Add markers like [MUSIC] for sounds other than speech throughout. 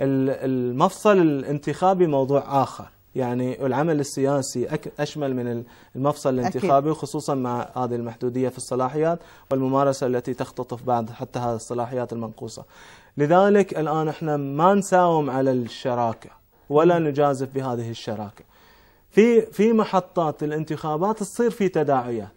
المفصل الانتخابي موضوع آخر يعني العمل السياسي أشمل من المفصل الانتخابي خصوصا مع هذه المحدودية في الصلاحيات والممارسة التي تختطف بعد حتى هذه الصلاحيات المنقوصة لذلك الآن احنا ما نساوم على الشراكة ولا نجازف بهذه الشراكة في في محطات الانتخابات تصير في تداعيات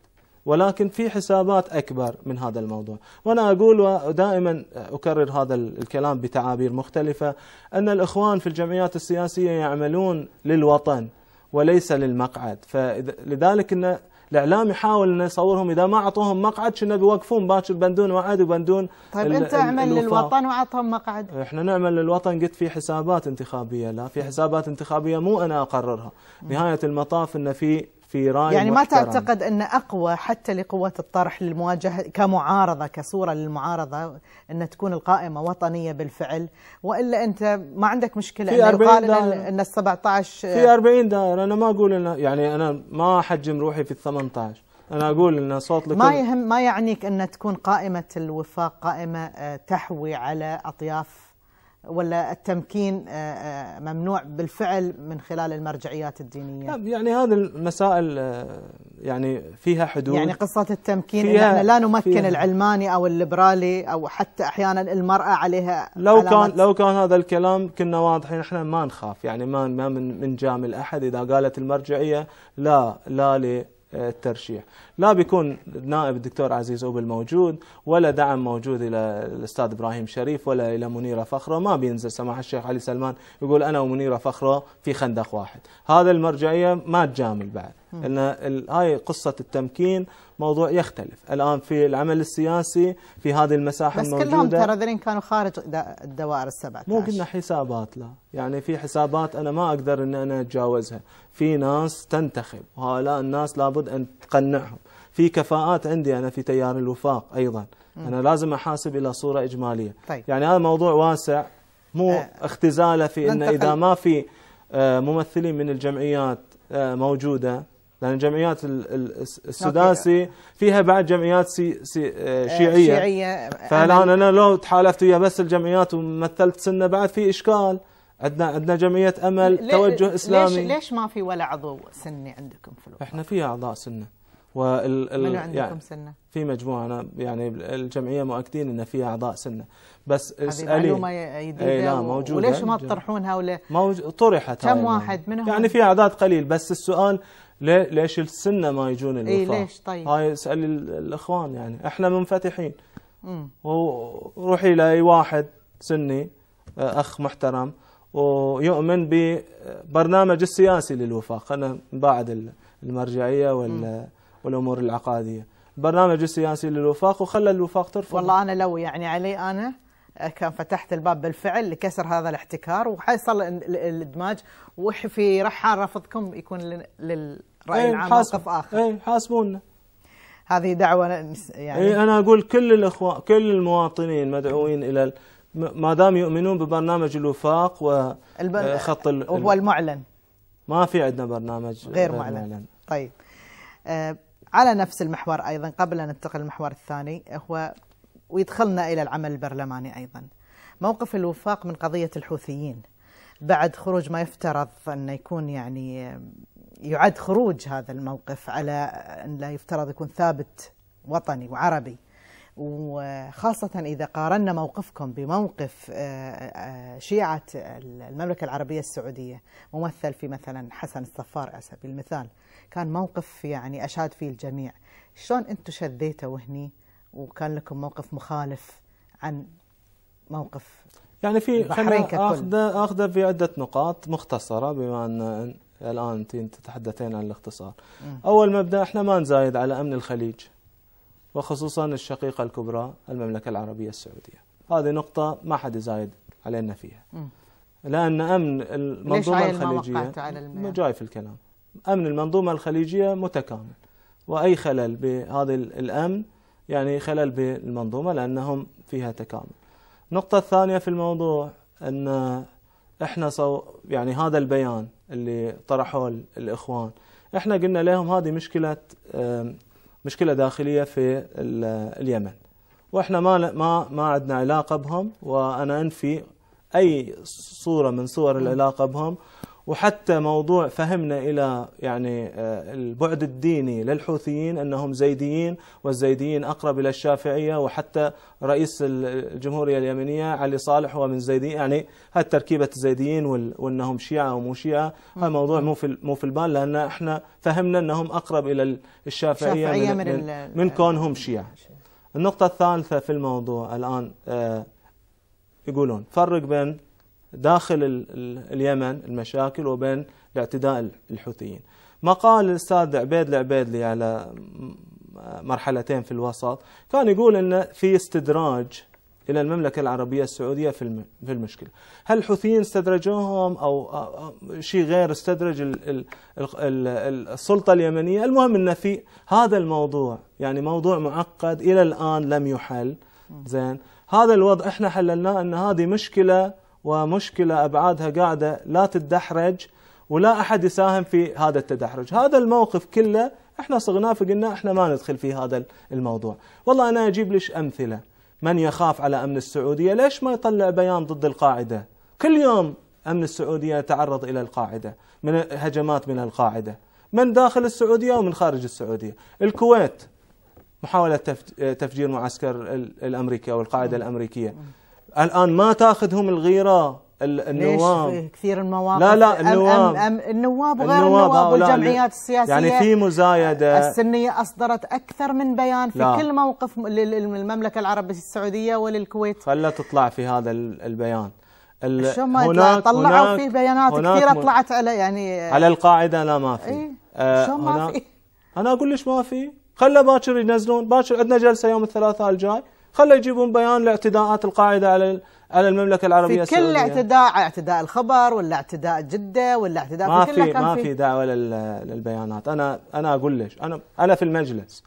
ولكن في حسابات أكبر من هذا الموضوع وأنا أقول ودائما أكرر هذا الكلام بتعابير مختلفة أن الإخوان في الجمعيات السياسية يعملون للوطن وليس للمقعد فلذلك أن الاعلام يحاول انه يصورهم اذا ما اعطوهم مقعد كنا بيوقفون باكر بندون وعد وبندون طيب انت اعمل للوطن واعطهم مقعد احنا نعمل للوطن قلت في حسابات انتخابيه لا في حسابات انتخابيه مو انا اقررها نهايه المطاف انه في في راي يعني محترم. ما تعتقد أن أقوى حتى لقوة الطرح للمواجهة كمعارضة كصورة للمعارضة أن تكون القائمة وطنية بالفعل وإلا أنت ما عندك مشكلة في أن يقال أن ال 17 في 40 دائرة أنا ما أقول أن يعني أنا ما أحجم روحي في ال 18 انا اقول ان صوت لكل ما يهم ما يعنيك ان تكون قائمه الوفاق قائمه آه، تحوي على اطياف ولا التمكين آه، آه، ممنوع بالفعل من خلال المرجعيات الدينيه؟ يعني هذه المسائل آه، يعني فيها حدود يعني قصه التمكين فيها احنا لا نمكن فيها العلماني او الليبرالي او حتى احيانا المراه عليها لو كان لو كان هذا الكلام كنا واضحين احنا ما نخاف يعني ما ما من من جامل احد اذا قالت المرجعيه لا لا الترشيح لا بيكون نائب الدكتور عزيز أوبل موجود ولا دعم موجود إلى الأستاذ إبراهيم شريف ولا إلى منيرة فخرة ما بينزل سماحة الشيخ علي سلمان يقول أنا ومنيرة فخرة في خندق واحد هذا المرجعية ما تجامل بعد ان هاي قصه التمكين موضوع يختلف الان في العمل السياسي في هذه المساحه بس الموجوده كلهم ترى ذلين كانوا خارج الدوائر السبعة مو قلنا حسابات لا يعني في حسابات انا ما اقدر ان انا اتجاوزها في ناس تنتخب وهؤلاء الناس لابد ان تقنعهم في كفاءات عندي انا في تيار الوفاق ايضا م. انا لازم احاسب الى صوره اجماليه طيب. يعني هذا موضوع واسع مو آه. اختزاله في ان اذا ما في آه، ممثلين من الجمعيات آه، موجوده لان الجمعيات السداسي فيها بعد جمعيات سي سي آه، آه، شيعيه شيعيه فالان انا لو تحالفت ويا بس الجمعيات ومثلت سنه بعد في اشكال عندنا عندنا جمعيه امل توجه اسلامي ليش ليش ما في ولا عضو سني عندكم في الوقت؟ احنا في اعضاء سنه وال من عندكم يعني سنه؟ في مجموعه أنا يعني الجمعيه مؤكدين ان في اعضاء سنه بس اسالي معلومه جديده اي موجوده وليش ما تطرحونها ولا موج... طرحت كم واحد منهم يعني في اعداد قليل بس السؤال ليه ليش السنه ما يجون الوفاه؟ اي ليش طيب؟ هاي اسالي الاخوان يعني احنا منفتحين امم وروحي لاي واحد سني اخ محترم ويؤمن ببرنامج السياسي للوفاق خلينا بعد المرجعيه وال والأمور العقادية البرنامج السياسي للوفاق وخلى الوفاق ترفض والله أنا لو يعني علي أنا آه، كان فتحت الباب بالفعل لكسر هذا الاحتكار وحيصل الادماج وفي رحال رفضكم يكون للراي إيه، العام موقف اخر. اي حاسبونا. هذه دعوه يعني اي انا اقول كل الاخوه كل المواطنين مدعوين الى ما دام يؤمنون ببرنامج الوفاق وخط آه، هو وهو المعلن. ما في عندنا برنامج غير, غير معلن. معلن. طيب. أه على نفس المحور أيضا قبل أن ننتقل للمحور الثاني هو ويدخلنا إلى العمل البرلماني أيضا موقف الوفاق من قضية الحوثيين بعد خروج ما يفترض أن يكون يعني يعد خروج هذا الموقف على أن لا يفترض يكون ثابت وطني وعربي وخاصة إذا قارنا موقفكم بموقف آه، آه، شيعة المملكة العربية السعودية ممثل في مثلا حسن الصفار على سبيل المثال كان موقف يعني أشاد فيه الجميع شلون أنتم شذيتوا هني وكان لكم موقف مخالف عن موقف يعني في خلينا اخذه اخذه في عده نقاط مختصره بما ان الان تتحدثين عن الاختصار. م. اول مبدا احنا ما نزايد على امن الخليج وخصوصا الشقيقة الكبرى المملكة العربية السعودية هذه نقطة ما حد يزايد علينا فيها لأن أمن المنظومة الخليجية ما جاي في الكلام أمن المنظومة الخليجية متكامل وأي خلل بهذا الأمن يعني خلل بالمنظومة لأنهم فيها تكامل النقطة الثانية في الموضوع أن احنا صو يعني هذا البيان اللي طرحوه الإخوان احنا قلنا لهم هذه مشكلة مشكلة داخلية في اليمن واحنا ما ما ما عندنا علاقة بهم وانا انفي اي صورة من صور العلاقة بهم وحتى موضوع فهمنا الى يعني آه، البعد الديني للحوثيين انهم زيديين والزيديين اقرب الى الشافعيه وحتى رئيس الجمهوريه اليمنيه علي صالح هو من زيدي يعني هاي تركيبه الزيديين وانهم شيعه ومو شيعه هذا موضوع مو في مو في البال لان احنا فهمنا انهم اقرب الى الشافعيه من, من, من, من كونهم آه، شيعه. النقطه الثالثه في الموضوع الان آه، يقولون فرق بين داخل اليمن المشاكل وبين الاعتداء الحوثيين ما قال الاستاذ عبيد العبيدلي على مرحلتين في الوسط كان يقول ان في استدراج الى المملكه العربيه السعوديه في في المشكله، هل الحوثيين استدرجوهم او شيء غير استدرج السلطه اليمنيه، المهم ان في هذا الموضوع يعني موضوع معقد الى الان لم يحل زين، هذا الوضع احنا حللناه ان هذه مشكله ومشكلة أبعادها قاعدة لا تدحرج ولا أحد يساهم في هذا التدحرج هذا الموقف كله احنا صغناه فقلنا احنا ما ندخل في هذا الموضوع والله أنا أجيب لك أمثلة من يخاف على أمن السعودية ليش ما يطلع بيان ضد القاعدة كل يوم أمن السعودية يتعرض إلى القاعدة من هجمات من القاعدة من داخل السعودية ومن خارج السعودية الكويت محاولة تفجير معسكر الأمريكي أو القاعدة الأمريكية الان ما تاخذهم الغيره النواب ليش كثير المواقف لا لا النواب أم أم النواب وغير النواب, النواب والجمعيات السياسيه يعني في مزايده السنيه اصدرت اكثر من بيان في لا كل موقف للمملكه العربيه السعوديه وللكويت خلا تطلع في هذا البيان شو ما هناك طلعوا هناك في بيانات هناك كثيره طلعت على يعني على القاعده لا ما في ايه آه شو ما في انا اقول ليش ما في خلى باكر ينزلون باكر عندنا جلسه يوم الثلاثاء الجاي خلوا يجيبون بيان لاعتداءات القاعده على على المملكه العربيه في السعوديه كل اعتداء اعتداء الخبر ولا اعتداء جده ولا اعتداء ما في, في ما في دعوه للبيانات انا انا اقول لك انا انا في المجلس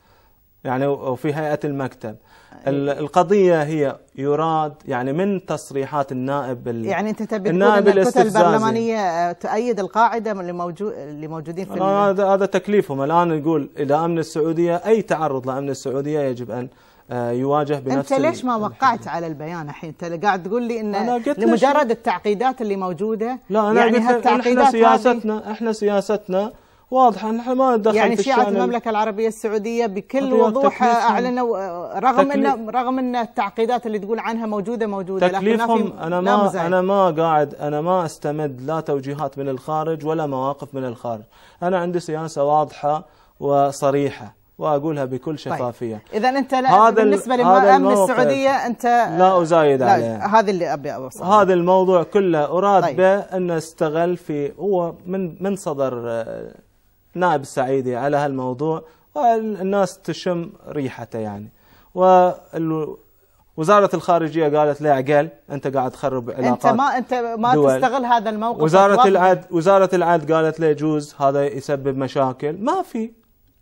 يعني وفي هيئه المكتب إيه. القضيه هي يراد يعني من تصريحات النائب يعني انت تبي النائب ان الكتل البرلمانيه آه، تؤيد القاعده اللي موجود اللي موجودين في هذا هذا تكليفهم الان نقول اذا امن السعوديه اي تعرض لامن السعوديه يجب ان آه، يواجه بنفس انت ليش ما [LAUGHS] وقعت على البيان الحين انت قاعد تقول لي ان لمجرد التعقيدات اللي موجوده لا انا يعني قلت احنا سياستنا احنا سياستنا واضحه احنا ما ندخل يعني في شيعة المملكه العربيه السعوديه بكل وضوح اعلنوا آه، رغم ان رغم ان التعقيدات اللي تقول عنها موجوده موجوده تكليفهم لكن انا ما انا ما قاعد انا ما استمد لا توجيهات من الخارج ولا مواقف من الخارج انا عندي سياسه واضحه وصريحه واقولها بكل طيب. شفافيه طيب. اذا انت لا هذا بالنسبه لامن السعوديه انت لا ازايد لا عليه هذا اللي ابي اوصله هذا الموضوع كله اراد طيب. به انه استغل في هو من من صدر آه، نائب السعيدي على هالموضوع والناس تشم ريحته يعني و وزارة الخارجية قالت لا عقل أنت قاعد تخرب علاقات أنت ما أنت ما دول. تستغل هذا الموقف وزارة العدل وزارة العدل قالت لا يجوز هذا يسبب مشاكل ما في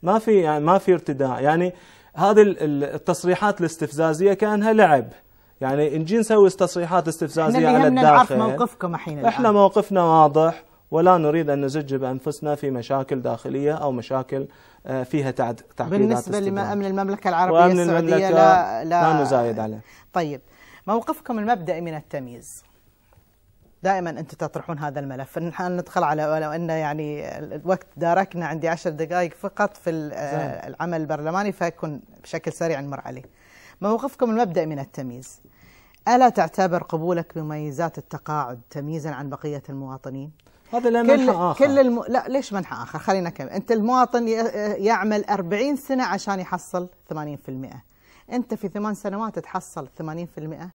ما في يعني ما في ارتداء يعني هذه التصريحات الاستفزازيه كانها لعب يعني نجي نسوي تصريحات استفزازيه على الداخل نعرف موقفكم الحين احنا موقفنا واضح ولا نريد ان نزج بانفسنا في مشاكل داخليه او مشاكل آه، فيها تعقيدات بالنسبه لامن المملكه العربيه وأمن السعوديه المملكة لا لا, لا نزايد عليه طيب موقفكم المبدئي من التمييز دائما انتم تطرحون هذا الملف نحن ندخل على ولو ان يعني الوقت داركنا عندي عشر دقائق فقط في آه، العمل البرلماني فاكون بشكل سريع نمر عليه موقفكم المبدأ من التمييز ألا تعتبر قبولك بمميزات التقاعد تمييزا عن بقية المواطنين؟ هذا لا كل منحى آخر كل الم... لا ليش منحى آخر خلينا كم أنت المواطن آه، يعمل 40 سنة عشان يحصل 80% أنت في ثمان سنوات تحصل 80%